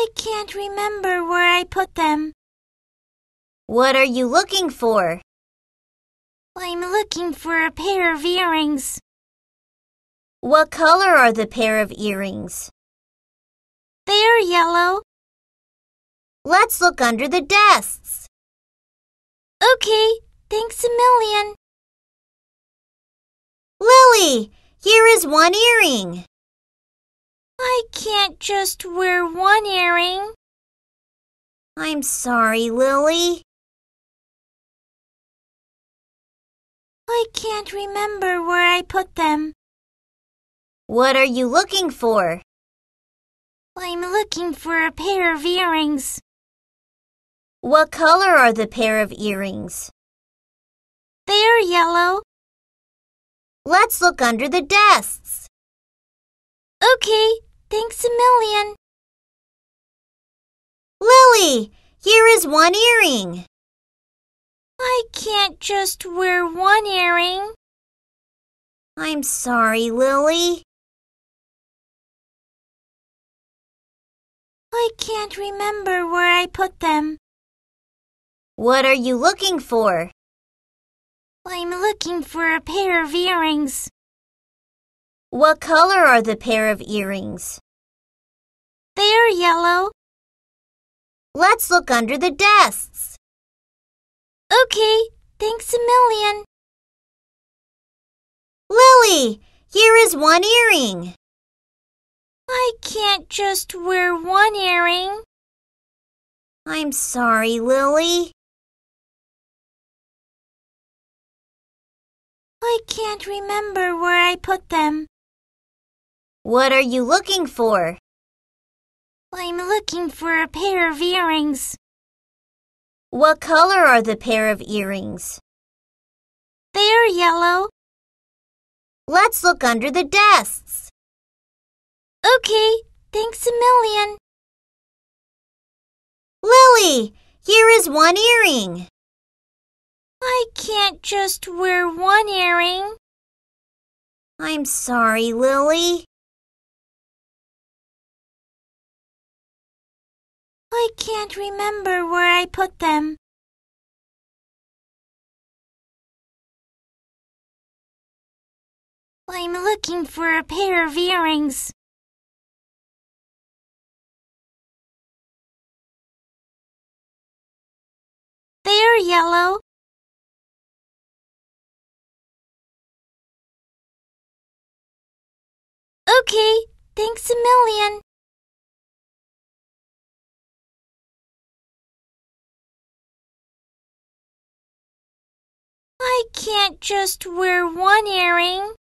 I can't remember where I put them. What are you looking for? I'm looking for a pair of earrings. What color are the pair of earrings? They're yellow. Let's look under the desks. Okay, thanks a million. Lily, here is one earring. I can't just wear one earring. I'm sorry, Lily. I can't remember where I put them. What are you looking for? I'm looking for a pair of earrings. What color are the pair of earrings? They're yellow. Let's look under the desks. Okay. Thanks a million. Lily, here is one earring. I can't just wear one earring. I'm sorry, Lily. I can't remember where I put them. What are you looking for? I'm looking for a pair of earrings. What color are the pair of earrings? They are yellow. Let's look under the desks. Okay, thanks a million. Lily, here is one earring. I can't just wear one earring. I'm sorry, Lily. I can't remember where I put them. What are you looking for? I'm looking for a pair of earrings. What color are the pair of earrings? They're yellow. Let's look under the desks. Okay, thanks a million. Lily, here is one earring. I can't just wear one earring. I'm sorry, Lily. I can't remember where I put them. I'm looking for a pair of earrings. They're yellow. Okay, thanks a million. I can't just wear one earring.